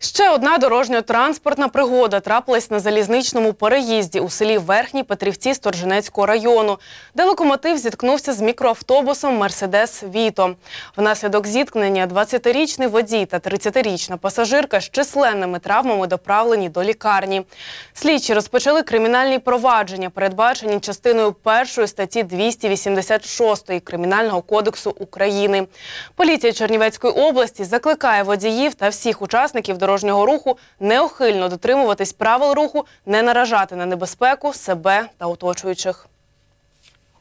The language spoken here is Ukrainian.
Ще одна дорожньо-транспортна пригода трапилась на залізничному переїзді у селі Верхній Петрівці Сторженецького району, де локомотив зіткнувся з мікроавтобусом Мерседес Віто. Внаслідок зіткнення 20-річний водій та 30-річна пасажирка з численними травмами доправлені до лікарні. Слідчі розпочали кримінальні провадження, передбачені частиною першої статті 286 кримінального кодексу України. Поліція Чернівецької області закликає водіїв та всіх учасників до дорожнього руху, неохильно дотримуватись правил руху, не наражати на небезпеку себе та оточуючих.